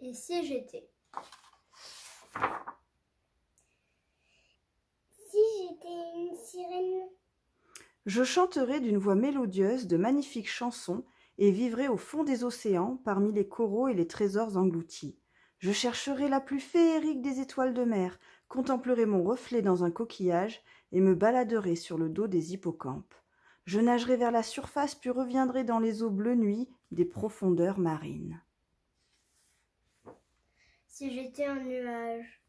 Et si j'étais Si j'étais une sirène Je chanterai d'une voix mélodieuse de magnifiques chansons et vivrai au fond des océans parmi les coraux et les trésors engloutis. Je chercherai la plus féerique des étoiles de mer, contemplerais mon reflet dans un coquillage et me baladerais sur le dos des hippocampes. Je nagerai vers la surface, puis reviendrai dans les eaux bleues nuit des profondeurs marines. Si j'étais un nuage.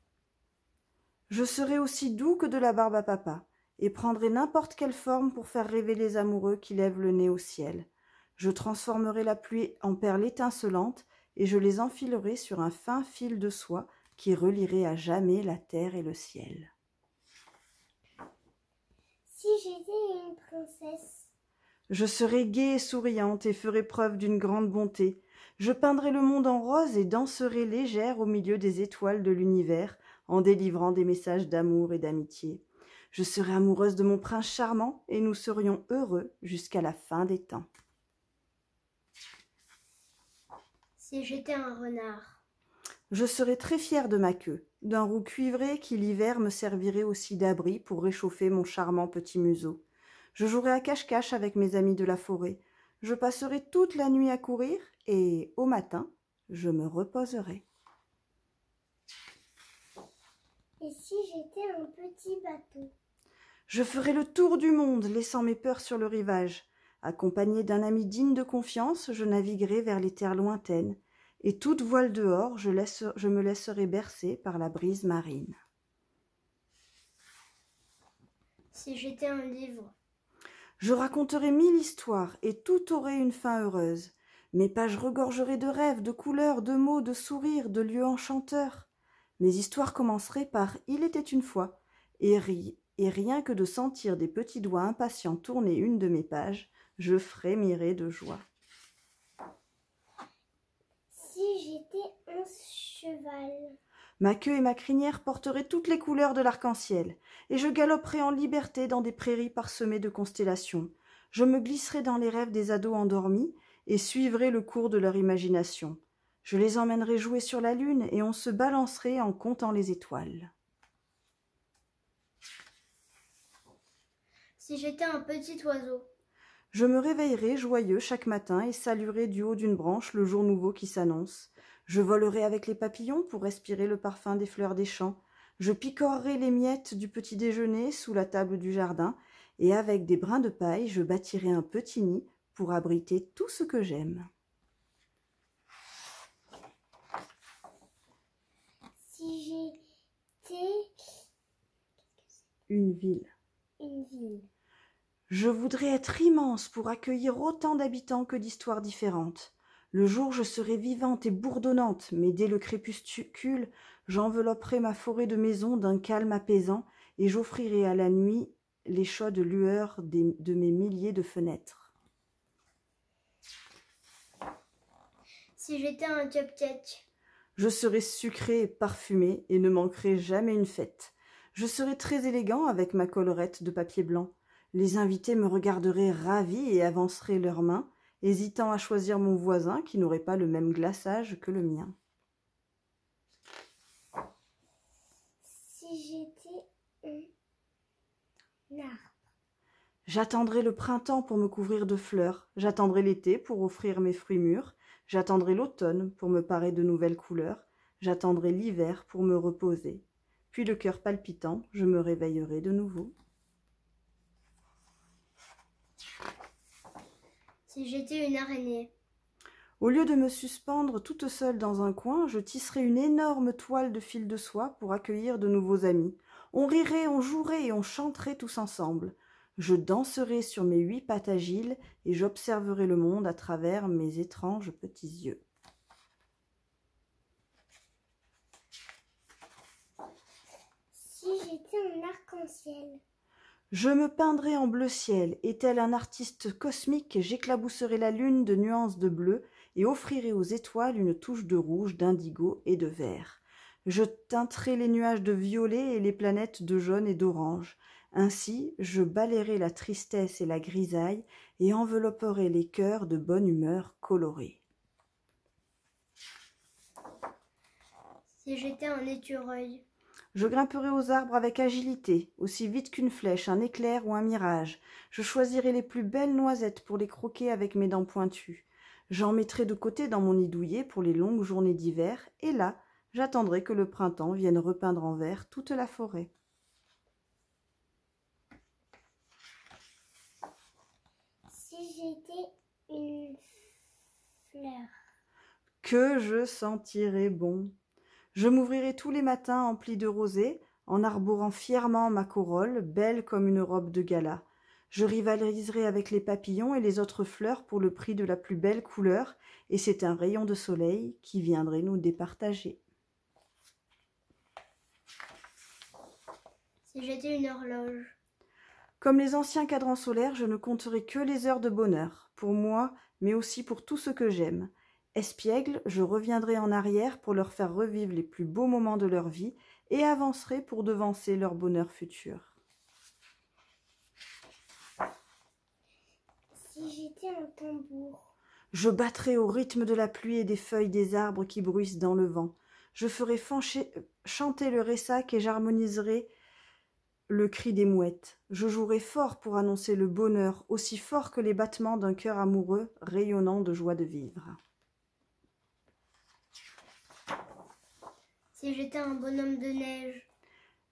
Je serai aussi doux que de la barbe à papa, et prendrai n'importe quelle forme pour faire rêver les amoureux qui lèvent le nez au ciel. Je transformerai la pluie en perles étincelantes, et je les enfilerai sur un fin fil de soie qui relierait à jamais la terre et le ciel. Si j'étais une princesse. Je serais gaie et souriante et ferai preuve d'une grande bonté. Je peindrais le monde en rose et danserais légère au milieu des étoiles de l'univers en délivrant des messages d'amour et d'amitié. Je serais amoureuse de mon prince charmant et nous serions heureux jusqu'à la fin des temps. Si j'étais un renard. Je serais très fière de ma queue d'un roux cuivré qui l'hiver me servirait aussi d'abri pour réchauffer mon charmant petit museau. Je jouerai à cache-cache avec mes amis de la forêt. Je passerai toute la nuit à courir et, au matin, je me reposerai. Et si j'étais un petit bateau Je ferai le tour du monde, laissant mes peurs sur le rivage. Accompagné d'un ami digne de confiance, je naviguerai vers les terres lointaines, et toute voile dehors, je, me laisserai bercer par la brise marine. Si j'étais un livre. Je raconterais mille histoires, et tout aurait une fin heureuse. Mes pages regorgeraient de rêves, de couleurs, de mots, de sourires, de lieux enchanteurs. Mes histoires commenceraient par Il était une fois, et, ri, et rien que de sentir des petits doigts impatients tourner une de mes pages, je frémirais de joie. cheval Ma queue et ma crinière porteraient toutes les couleurs de l'arc-en-ciel, et je galoperais en liberté dans des prairies parsemées de constellations. Je me glisserais dans les rêves des ados endormis et suivrais le cours de leur imagination. Je les emmènerais jouer sur la lune et on se balancerait en comptant les étoiles. Si j'étais un petit oiseau. Je me réveillerais joyeux chaque matin et saluerais du haut d'une branche le jour nouveau qui s'annonce. Je volerai avec les papillons pour respirer le parfum des fleurs des champs. Je picorerai les miettes du petit déjeuner sous la table du jardin, et avec des brins de paille, je bâtirai un petit nid pour abriter tout ce que j'aime. Si j'étais... Une ville. Une ville. Je voudrais être immense pour accueillir autant d'habitants que d'histoires différentes. Le jour je serai vivante et bourdonnante, mais dès le crépuscule, j'envelopperai ma forêt de maison d'un calme apaisant, et j'offrirai à la nuit les chaudes lueurs de mes milliers de fenêtres. Si j'étais un cupcake. Je serais sucré et parfumé et ne manquerai jamais une fête. Je serais très élégant avec ma collerette de papier blanc. Les invités me regarderaient ravis et avanceraient leurs mains hésitant à choisir mon voisin qui n'aurait pas le même glaçage que le mien. Si j'étais un arbre. J'attendrai le printemps pour me couvrir de fleurs, j'attendrai l'été pour offrir mes fruits mûrs, j'attendrai l'automne pour me parer de nouvelles couleurs, j'attendrai l'hiver pour me reposer. Puis le cœur palpitant, je me réveillerai de nouveau. si j'étais une araignée. Au lieu de me suspendre toute seule dans un coin, je tisserais une énorme toile de fil de soie pour accueillir de nouveaux amis. On rirait, on jouerait et on chanterait tous ensemble. Je danserais sur mes huit pattes agiles et j'observerais le monde à travers mes étranges petits yeux. Si j'étais un arc-en-ciel. Je me peindrai en bleu ciel, et tel un artiste cosmique, j'éclabousserai la lune de nuances de bleu et offrirai aux étoiles une touche de rouge, d'indigo et de vert. Je teinterai les nuages de violet et les planètes de jaune et d'orange. Ainsi, je balayerai la tristesse et la grisaille et envelopperai les cœurs de bonne humeur colorée. Si j'étais un écureuil. Je grimperai aux arbres avec agilité, aussi vite qu'une flèche, un éclair ou un mirage. Je choisirai les plus belles noisettes pour les croquer avec mes dents pointues. J'en mettrai de côté dans mon nid douillet pour les longues journées d'hiver, et là, j'attendrai que le printemps vienne repeindre en vert toute la forêt. Si j'étais une fleur. Que je sentirais bon. Je m'ouvrirai tous les matins emplis de rosée, en arborant fièrement ma corolle, belle comme une robe de gala. Je rivaliserai avec les papillons et les autres fleurs pour le prix de la plus belle couleur, et c'est un rayon de soleil qui viendrait nous départager. Si j'étais une horloge. Comme les anciens cadrans solaires, je ne compterai que les heures de bonheur, pour moi, mais aussi pour tout ce que j'aime. Espiègle, je reviendrai en arrière pour leur faire revivre les plus beaux moments de leur vie et avancerai pour devancer leur bonheur futur. Si j'étais un tambour. Je battrai au rythme de la pluie et des feuilles des arbres qui bruissent dans le vent. Je ferai chanter le ressac et j'harmoniserai le cri des mouettes. Je jouerai fort pour annoncer le bonheur, aussi fort que les battements d'un cœur amoureux rayonnant de joie de vivre. si j'étais un bonhomme de neige.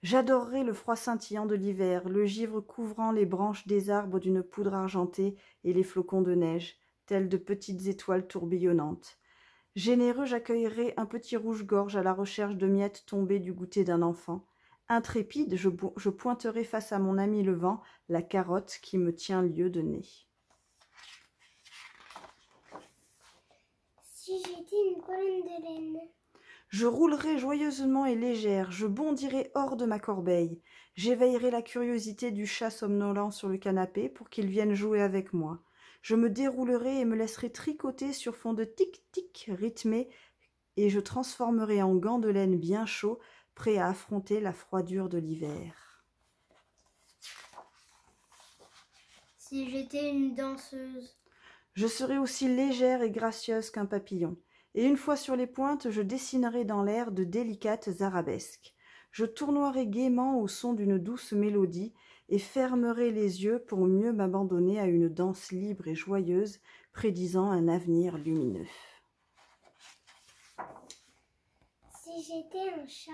J'adorerais le froid scintillant de l'hiver, le givre couvrant les branches des arbres d'une poudre argentée et les flocons de neige, tels de petites étoiles tourbillonnantes. Généreux, j'accueillerais un petit rouge-gorge à la recherche de miettes tombées du goûter d'un enfant. Intrépide, je, pointerai face à mon ami le vent la carotte qui me tient lieu de nez. Si j'étais une colonne de laine. Je roulerai joyeusement et légère, je bondirai hors de ma corbeille. J'éveillerai la curiosité du chat somnolent sur le canapé pour qu'il vienne jouer avec moi. Je me déroulerai et me laisserai tricoter sur fond de tic-tic rythmé et je transformerai en gants de laine bien chaud, prêt à affronter la froidure de l'hiver. Si j'étais une danseuse. Je serais aussi légère et gracieuse qu'un papillon et une fois sur les pointes, je dessinerai dans l'air de délicates arabesques. Je tournoierai gaiement au son d'une douce mélodie et fermerai les yeux pour mieux m'abandonner à une danse libre et joyeuse, prédisant un avenir lumineux. Si j'étais un chat.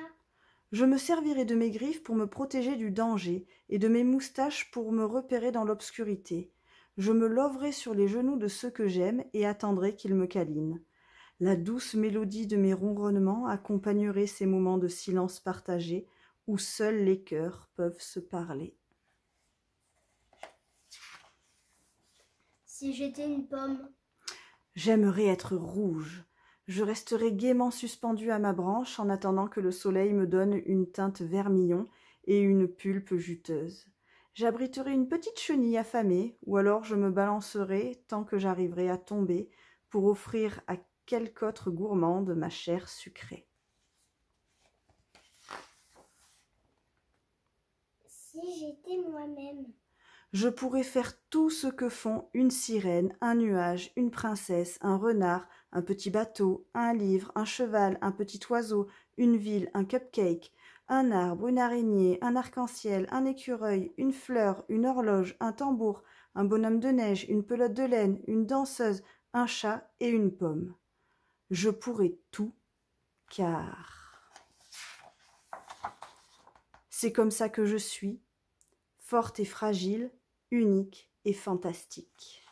Je me servirai de mes griffes pour me protéger du danger et de mes moustaches pour me repérer dans l'obscurité. Je me loverai sur les genoux de ceux que j'aime et attendrai qu'ils me câlinent. La douce mélodie de mes ronronnements accompagnerait ces moments de silence partagé où seuls les cœurs peuvent se parler. Si j'étais une pomme. J'aimerais être rouge. Je resterais gaiement suspendue à ma branche en attendant que le soleil me donne une teinte vermillon et une pulpe juteuse. J'abriterai une petite chenille affamée, ou alors je me balancerai tant que j'arriverai à tomber pour offrir à quelque autre gourmande, ma chair sucrée. Si j'étais moi-même. Je pourrais faire tout ce que font une sirène, un nuage, une princesse, un renard, un petit bateau, un livre, un cheval, un petit oiseau, une ville, un cupcake, un arbre, une araignée, un arc-en-ciel, un écureuil, une fleur, une horloge, un tambour, un bonhomme de neige, une pelote de laine, une danseuse, un chat et une pomme je pourrai tout, car c'est comme ça que je suis, forte et fragile, unique et fantastique.